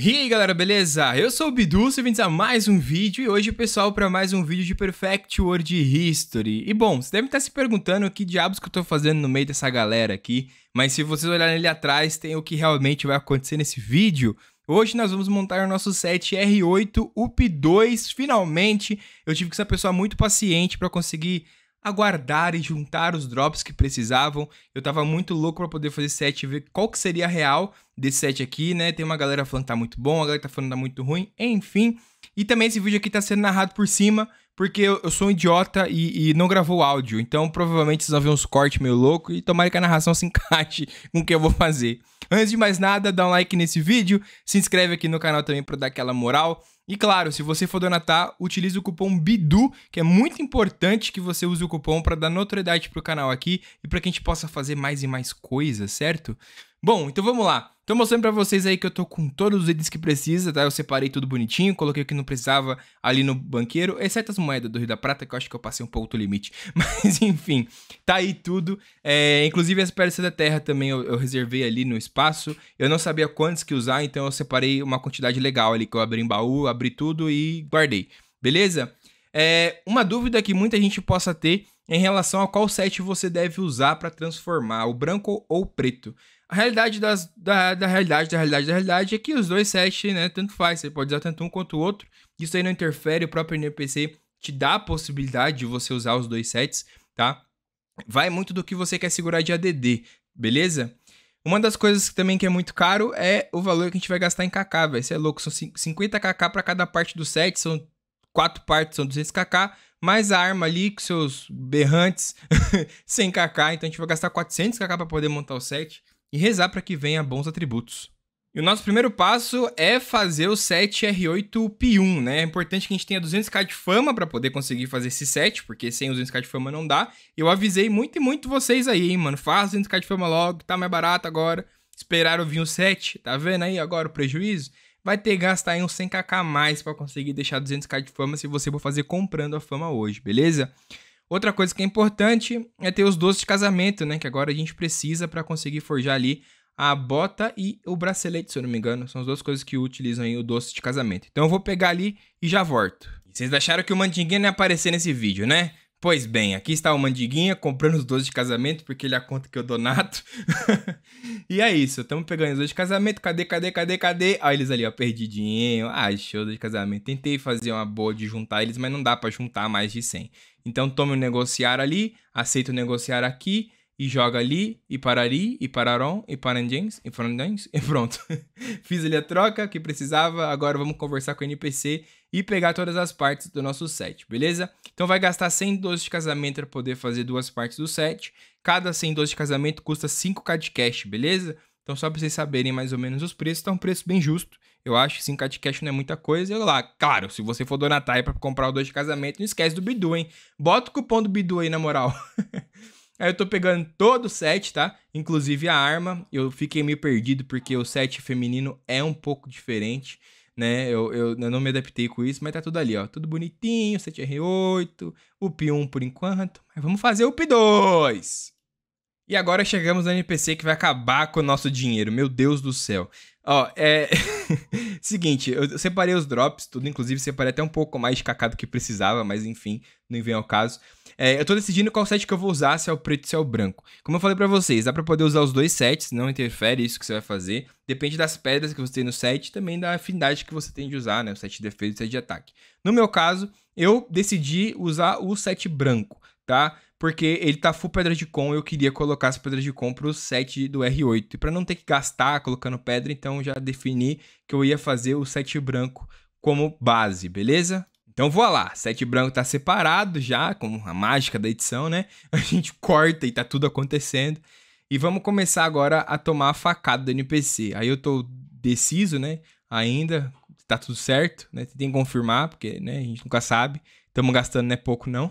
E aí galera, beleza? Eu sou o Bidu, sejam vindos a mais um vídeo e hoje pessoal para mais um vídeo de Perfect World History. E bom, você deve estar se perguntando que diabos que eu estou fazendo no meio dessa galera aqui, mas se vocês olharem ali atrás tem o que realmente vai acontecer nesse vídeo. Hoje nós vamos montar o nosso set R8 UP2, finalmente. Eu tive que ser uma pessoa muito paciente para conseguir aguardar e juntar os drops que precisavam. Eu tava muito louco para poder fazer set e ver qual que seria a real, desse set aqui, né? Tem uma galera falando que tá muito bom, a galera tá falando que tá muito ruim, enfim. E também esse vídeo aqui tá sendo narrado por cima, porque eu, eu sou um idiota e, e, não gravou áudio. Então, provavelmente vocês vão ver uns cortes meio louco e tomara que a narração se encaixe com o que eu vou fazer. Antes de mais nada, dá um like nesse vídeo, se inscreve aqui no canal também para dar aquela moral. E claro, se você for donatar, utilize o cupom BIDU, que é muito importante que você use o cupom para dar notoriedade pro canal aqui e para que a gente possa fazer mais e mais coisas, certo? Bom, então vamos lá. Tô mostrando pra vocês aí que eu tô com todos os itens que precisa, tá? Eu separei tudo bonitinho, coloquei o que não precisava ali no banqueiro, exceto as moedas do Rio da Prata, que eu acho que eu passei um pouco do limite. Mas, enfim, tá aí tudo. É, inclusive as Pérolas da Terra também eu, eu, reservei ali no espaço. Eu não sabia quantos que usar, então eu separei uma quantidade legal ali, que eu abri em baú, abri tudo e guardei. Beleza? É, uma dúvida que muita gente possa ter em relação a qual set você deve usar para transformar o branco ou o preto. A realidade das, da, da realidade, da realidade, da realidade é que os dois sets, né, tanto faz, você pode usar tanto um quanto o outro. Isso aí não interfere, o próprio NPC te dá a possibilidade de você usar os dois sets, tá? Vai muito do que você quer segurar de ADD, beleza? Uma das coisas que também que é muito caro é o valor que a gente vai gastar em KK, velho. Você é louco, são 50 KK para cada parte do set, são quatro partes são 200kk, mais a arma ali com seus berrantes 100kk, então a gente vai gastar 400kk para poder montar o set e rezar para que venha bons atributos. E o nosso primeiro passo é fazer o set R8P1, né? É importante que a gente tenha 200k de fama para poder conseguir fazer esse set, porque sem 200k de fama não dá. Eu avisei muito e muito vocês aí, hein, mano? Faz 200k de fama logo, tá mais barato agora. Esperaram vir o set, tá vendo aí agora o prejuízo? vai ter que gastar aí uns 100kk a mais para conseguir deixar 200k de fama se você for fazer comprando a fama hoje, beleza? Outra coisa que é importante é ter os doces de casamento, né? Que agora a gente precisa para conseguir forjar ali a bota e o bracelete, se eu não me engano. São as duas coisas que utilizam aí o doce de casamento. Então eu vou pegar ali e já volto. E vocês acharam que o Mandinguinha não ia aparecer nesse vídeo, né? Pois bem, aqui está o Mandiguinha comprando os dois de casamento, porque ele é a conta que eu dou nato. e é isso, estamos pegando os dois de casamento, cadê, cadê, cadê, cadê? Olha eles ali, ó, perdidinho. ai ah, show de casamento. Tentei fazer uma boa de juntar eles, mas não dá para juntar mais de 100. Então tome o negociar ali, aceito o negociar aqui, e joga ali, e Parari, e Pararon, e parandings e Frandens, e pronto. Fiz ali a troca que precisava, agora vamos conversar com o NPC e pegar todas as partes do nosso set, beleza? Então vai gastar 100 doces de casamento para poder fazer duas partes do set. Cada 100 doces de casamento custa 5k de cash, beleza? Então só para vocês saberem mais ou menos os preços, tá um preço bem justo. Eu acho que 5k de cash não é muita coisa. Eu lá, claro, se você for donatar para comprar o 2 de casamento, não esquece do Bidu, hein? Bota o cupom do Bidu aí, na moral. Aí eu tô pegando todo o set, tá? Inclusive a arma. Eu fiquei meio perdido porque o set feminino é um pouco diferente, né? Eu, eu, eu não me adaptei com isso, mas tá tudo ali, ó. Tudo bonitinho, set R8, up 1 por enquanto. Mas vamos fazer o up 2! E agora chegamos no NPC que vai acabar com o nosso dinheiro. Meu Deus do céu. Ó, é. Seguinte, eu separei os drops, tudo, inclusive separei até um pouco mais de cacá do que precisava, mas enfim, não vem ao caso. É, eu tô decidindo qual set que eu vou usar, se é o preto, se é o branco. Como eu falei para vocês, dá pra poder usar os dois sets, não interfere isso que você vai fazer. Depende das pedras que você tem no set e também da afinidade que você tem de usar, né? O set de defesa e o set de ataque. No meu caso, eu decidi usar o set branco tá? Porque ele tá full pedra de com, eu queria colocar as pedras de com pro set do R8. E para não ter que gastar colocando pedra, então já defini que eu ia fazer o set branco como base, beleza? Então vou lá, set branco tá separado já, com a mágica da edição, né? A gente corta e tá tudo acontecendo. E vamos começar agora a tomar a facada do NPC. Aí eu tô deciso, né? Ainda, tá tudo certo, né? Tem que confirmar, porque né, a gente nunca sabe. Estamos gastando, não é pouco, não.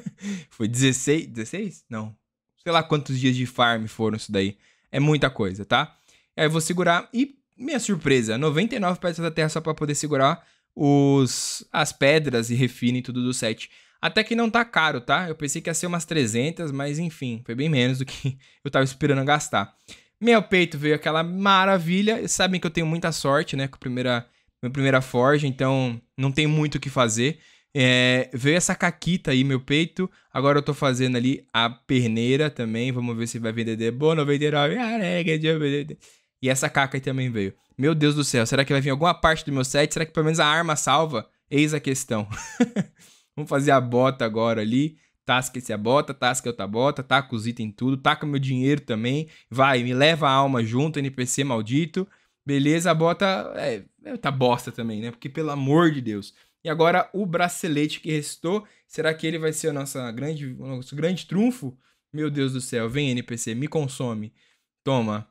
Foi 16, 16? Não. Sei lá quantos dias de farm foram isso daí. É muita coisa, tá? Aí eu vou segurar e, minha surpresa, 99 pedras da terra só para poder segurar os as pedras e e tudo do set. Até que não tá caro, tá? Eu pensei que ia ser umas 300, mas enfim, foi bem menos do que eu tava esperando gastar. Meu peito veio aquela maravilha. Vocês sabem que eu tenho muita sorte, né? Com a primeira, minha primeira forja, então não tem muito o que fazer. É, veio essa caquita aí, meu peito. Agora eu tô fazendo ali a perneira também. Vamos ver se vai vender de boa 99. Ah, né, é e essa caca aí também veio. Meu Deus do céu, será que vai vir alguma parte do meu set? Será que pelo menos a arma salva? Eis a questão. Vamos fazer a bota agora ali. Tasca esse a bota, tasca outra bota, taca os itens tudo, taca meu dinheiro também. Vai, me leva a alma junto, NPC maldito. Beleza, a bota. É, é, tá bosta também, né? Porque pelo amor de Deus. E agora o bracelete que restou, será que ele vai ser nossa grande, o nosso grande trunfo? Meu Deus do céu, vem NPC, me consome. Toma.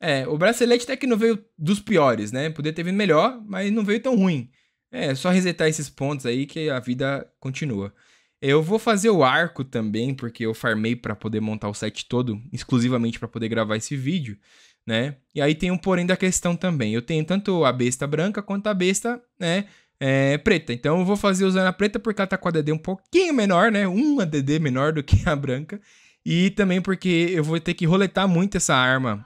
É, o bracelete até que não veio dos piores, né? Poderia ter vindo melhor, mas não veio tão ruim. É, só resetar esses pontos aí que a vida continua. Eu vou fazer o arco também, porque eu farmei para poder montar o set todo, exclusivamente para poder gravar esse vídeo, né? E aí tem um porém da questão também. Eu tenho tanto a besta branca quanto a besta, né, é, preta. Então eu vou fazer usando a preta porque ela tá com a DD um pouquinho menor, né? Uma DD menor do que a branca. E também porque eu vou ter que roletar muito essa arma,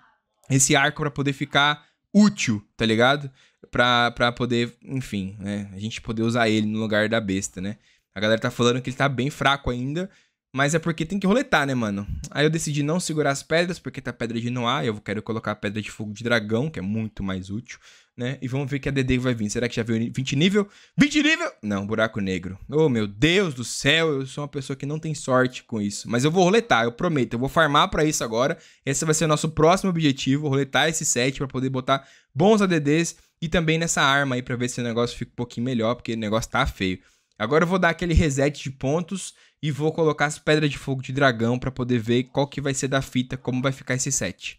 esse arco para poder ficar útil, tá ligado? Pra, pra poder, enfim, né? A gente poder usar ele no lugar da besta, né? A galera tá falando que ele tá bem fraco ainda. Mas é porque tem que roletar, né, mano? Aí eu decidi não segurar as pedras, porque tá pedra de Noah. Eu quero colocar a pedra de fogo de dragão, que é muito mais útil, né? E vamos ver que a DD vai vir. Será que já veio 20 nível? 20 nível! Não, buraco negro. Oh, meu Deus do céu, eu sou uma pessoa que não tem sorte com isso. Mas eu vou roletar, eu prometo. Eu vou farmar para isso agora. Esse vai ser o nosso próximo objetivo, roletar esse set para poder botar bons ADDs e também nessa arma aí para ver se o negócio fica um pouquinho melhor, porque o negócio tá feio. Agora eu vou dar aquele reset de pontos e vou colocar as pedras de fogo de dragão para poder ver qual que vai ser da fita, como vai ficar esse set.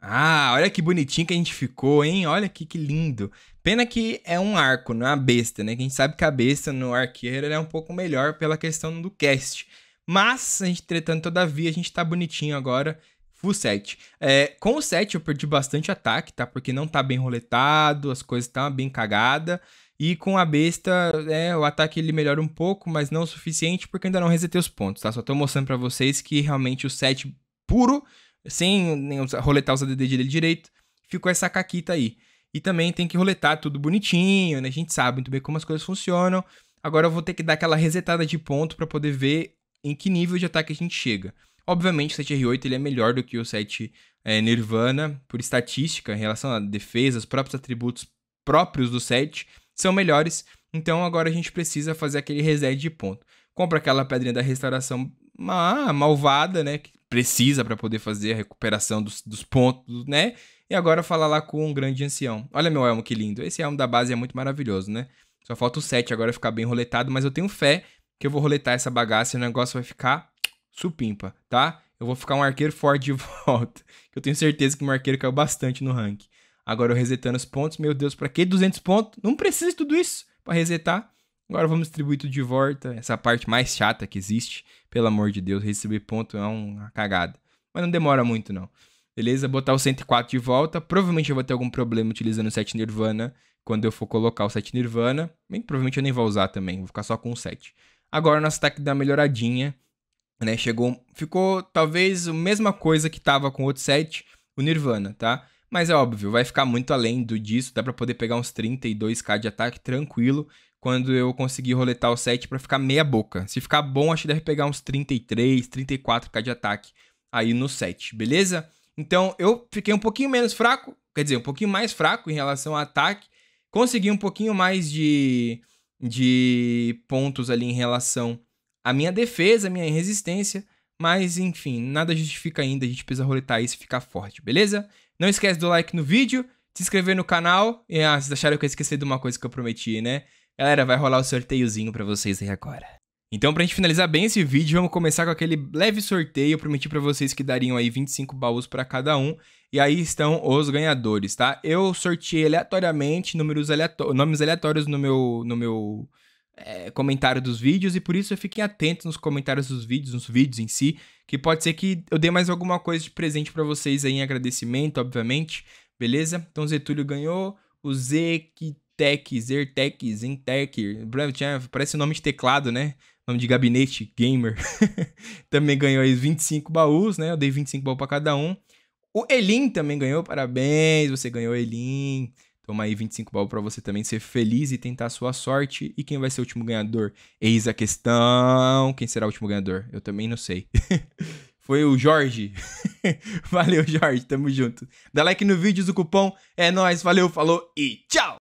Ah, olha que bonitinho que a gente ficou, hein? Olha aqui que lindo. Pena que é um arco, não é uma besta, né? Que a gente sabe que a besta no arqueiro é um pouco melhor pela questão do cast. Mas, a gente tretando todavia, a gente tá bonitinho agora. Full set. É, com o set eu perdi bastante ataque, tá? Porque não tá bem roletado, as coisas estão tá bem cagada. E com a besta, é, o ataque ele melhora um pouco, mas não o suficiente, porque ainda não resetei os pontos, tá? Só tô mostrando para vocês que realmente o set puro, sem nem roletar os ADD dele direito, ficou essa caquita aí. E também tem que roletar tudo bonitinho, né? A gente sabe muito bem como as coisas funcionam. Agora eu vou ter que dar aquela resetada de ponto para poder ver em que nível de ataque a gente chega. Obviamente, o set r 8 ele é melhor do que o set é, Nirvana, por estatística, em relação à defesa, os próprios atributos próprios do set são melhores, então agora a gente precisa fazer aquele reset de ponto. Compra aquela pedrinha da restauração malvada, né? Que precisa para poder fazer a recuperação dos, dos pontos, né? E agora fala lá com um grande ancião. Olha meu elmo, que lindo. Esse elmo da base é muito maravilhoso, né? Só falta o 7 agora ficar bem roletado, mas eu tenho fé que eu vou roletar essa bagaça e o negócio vai ficar supimpa, tá? Eu vou ficar um arqueiro forte de volta. Eu tenho certeza que meu arqueiro caiu bastante no rank. Agora eu resetando os pontos. Meu Deus, para que 200 pontos? Não precisa de tudo isso para resetar. Agora vamos distribuir tudo de volta. Essa parte mais chata que existe. Pelo amor de Deus, receber ponto é uma cagada. Mas não demora muito, não. Beleza? Botar o 104 de volta. Provavelmente eu vou ter algum problema utilizando o 7 Nirvana. Quando eu for colocar o 7 Nirvana. Bem, provavelmente eu nem vou usar também. Vou ficar só com o 7. Agora o nosso ataque dá uma melhoradinha. Né? Chegou. Ficou talvez a mesma coisa que tava com o outro 7. O Nirvana, tá? Mas é óbvio, vai ficar muito além do disso, dá para poder pegar uns 32k de ataque tranquilo quando eu conseguir roletar o set para ficar meia boca. Se ficar bom, acho que deve pegar uns 33, 34k de ataque aí no set, beleza? Então eu fiquei um pouquinho menos fraco, quer dizer, um pouquinho mais fraco em relação ao ataque, consegui um pouquinho mais de, de pontos ali em relação à minha defesa, à minha resistência, mas enfim, nada justifica ainda, a gente precisa roletar isso e ficar forte, beleza? Não esquece do like no vídeo, se inscrever no canal. E, ah, vocês acharam que eu esqueci de uma coisa que eu prometi, né? Galera, vai rolar o um sorteiozinho pra vocês aí agora. Então, pra gente finalizar bem esse vídeo, vamos começar com aquele leve sorteio. Eu prometi pra vocês que dariam aí 25 baús pra cada um. E aí estão os ganhadores, tá? Eu sorteei aleatoriamente números aleató nomes aleatórios no meu, no meu é, comentário dos vídeos e por isso fiquem atentos nos comentários dos vídeos, nos vídeos em si, que pode ser que eu dê mais alguma coisa de presente para vocês aí em agradecimento, obviamente, beleza? Então o Zetúlio ganhou, o Zektek, Zertek, Zentek, parece nome de teclado, né? Nome de gabinete, gamer. também ganhou aí 25 baús, né? Eu dei 25 baús para cada um. O Elin também ganhou, parabéns, você ganhou, Elin. Toma aí 25 baú para você também ser feliz e tentar a sua sorte. E quem vai ser o último ganhador? Eis a questão. Quem será o último ganhador? Eu também não sei. Foi o Jorge. valeu, Jorge. Tamo junto. Dá like no vídeo, o cupom é nós. Valeu, falou e tchau!